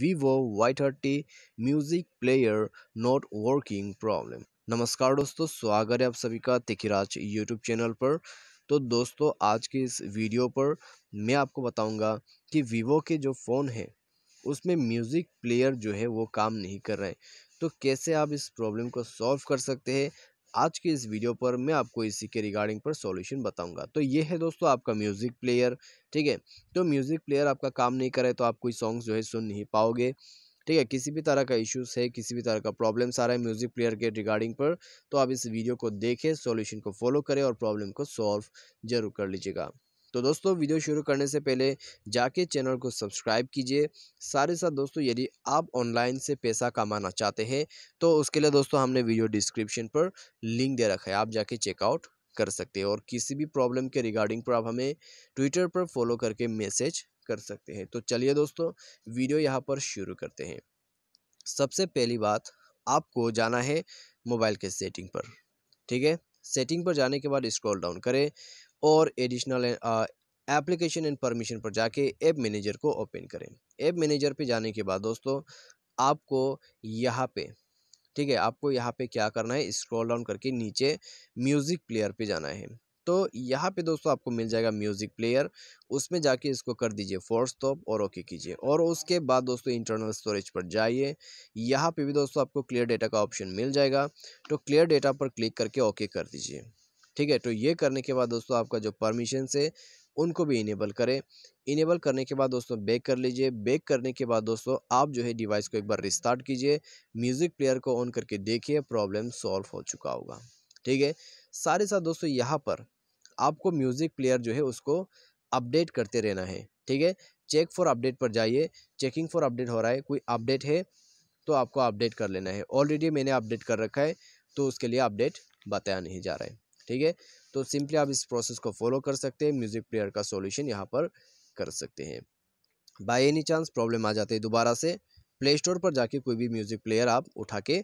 Vivo Y thirty music player not working problem नमस्कार दोस्तों स्वागत है आप सभी का तिखिराज यूट्यूब चैनल पर तो दोस्तों आज के इस वीडियो पर मैं आपको बताऊंगा कि वीवो के जो फ़ोन है उसमें म्यूज़िक प्लेयर जो है वो काम नहीं कर रहे हैं तो कैसे आप इस प्रॉब्लम को सॉल्व कर सकते हैं आज के इस वीडियो पर मैं आपको इसी के रिगार्डिंग पर सॉल्यूशन बताऊंगा तो ये है दोस्तों आपका म्यूज़िक प्लेयर ठीक है तो म्यूज़िक प्लेयर आपका काम नहीं करे तो आप कोई सॉन्ग्स जो है सुन नहीं पाओगे ठीक है किसी भी तरह का इश्यूज है किसी भी तरह का प्रॉब्लम्स आ रहा है म्यूज़िक प्लेयर के रिगार्डिंग पर तो आप इस वीडियो को देखें सॉल्यूशन को फॉलो करें और प्रॉब्लम को सॉल्व जरूर कर लीजिएगा तो दोस्तों वीडियो शुरू करने से पहले जाके चैनल को सब्सक्राइब कीजिए सारे साथ दोस्तों यदि आप ऑनलाइन से पैसा कमाना चाहते हैं तो उसके लिए दोस्तों हमने वीडियो डिस्क्रिप्शन पर लिंक दे रखा है आप जाके चेकआउट कर सकते हैं और किसी भी प्रॉब्लम के रिगार्डिंग पर आप हमें ट्विटर पर फॉलो करके मैसेज कर सकते हैं तो चलिए दोस्तों वीडियो यहाँ पर शुरू करते हैं सबसे पहली बात आपको जाना है मोबाइल के सेटिंग पर ठीक है सेटिंग पर जाने के बाद स्क्रॉल डाउन करें और एडिशनल एप्लीकेशन एंड परमिशन पर जाके ऐप मैनेजर को ओपन करें ऐप मैनेजर पे जाने के बाद दोस्तों आपको यहाँ पे ठीक है आपको यहाँ पे क्या करना है स्क्रॉल डाउन करके नीचे म्यूज़िक प्लेयर पे जाना है तो यहाँ पे दोस्तों आपको मिल जाएगा म्यूज़िक प्लेयर उसमें जाके इसको कर दीजिए फोर स्टॉप और ओके कीजिए और उसके बाद दोस्तों इंटरनल स्टोरेज पर जाइए यहाँ पे भी दोस्तों आपको क्लियर डेटा का ऑप्शन मिल जाएगा तो क्लियर डेटा पर क्लिक करके ओके कर दीजिए ठीक है तो ये करने के बाद दोस्तों आपका जो परमिशन है उनको भी इनेबल करें इनेबल करने के बाद दोस्तों बैक कर लीजिए बैक करने के बाद दोस्तों आप जो है डिवाइस को एक बार रिस्टार्ट कीजिए म्यूज़िक प्लेयर को ऑन करके देखिए प्रॉब्लम सॉल्व हो चुका होगा ठीक है सारे साथ दोस्तों यहाँ पर आपको म्यूज़िक प्लेयर जो है उसको अपडेट करते रहना है ठीक है चेक फॉर अपडेट पर जाइए चेकिंग फॉर अपडेट हो रहा है कोई अपडेट है तो आपको अपडेट कर लेना है ऑलरेडी मैंने अपडेट कर रखा है तो उसके लिए अपडेट बताया नहीं जा रहा है ठीक है तो सिंपली आप इस प्रोसेस को फॉलो कर सकते हैं म्यूज़िक प्लेयर का सॉल्यूशन यहाँ पर कर सकते हैं बाय एनी चांस प्रॉब्लम आ जाती है दोबारा से प्ले स्टोर पर जाके कोई भी म्यूज़िक प्लेयर आप उठा के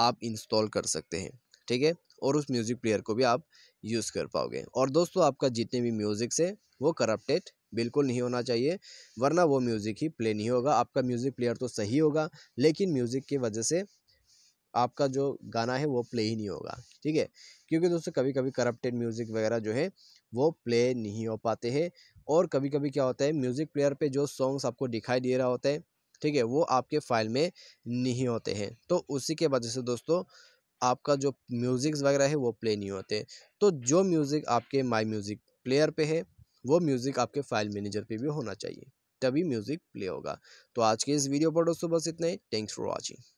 आप इंस्टॉल कर सकते हैं ठीक है और उस म्यूज़िक प्लेयर को भी आप यूज़ कर पाओगे और दोस्तों आपका जितने भी म्यूज़िक्स है वो करप्टेड बिल्कुल नहीं होना चाहिए वरना वो म्यूज़िक ही प्ले नहीं होगा आपका म्यूज़िक प्लेयर तो सही होगा लेकिन म्यूज़िक की वजह से आपका जो गाना है वो प्ले ही नहीं होगा ठीक है क्योंकि दोस्तों कभी कभी करप्टेड म्यूज़िक वगैरह जो है वो प्ले नहीं हो पाते हैं और कभी कभी क्या होता है म्यूज़िक प्लेयर पे जो सॉन्ग्स आपको दिखाई दे रहा होता है ठीक है वो आपके फाइल में नहीं होते हैं तो उसी के वजह से दोस्तों आपका जो म्यूज़िक्स वगैरह है वो प्ले नहीं होते तो जो म्यूज़िक आपके माई म्यूज़िक प्लेयर पर है वो म्यूज़िक आपके फाइल मैनेजर पर भी होना चाहिए तभी म्यूज़िक प्ले होगा तो आज के इस वीडियो पर दोस्तों बस इतना ही थैंक्स फॉर वॉचिंग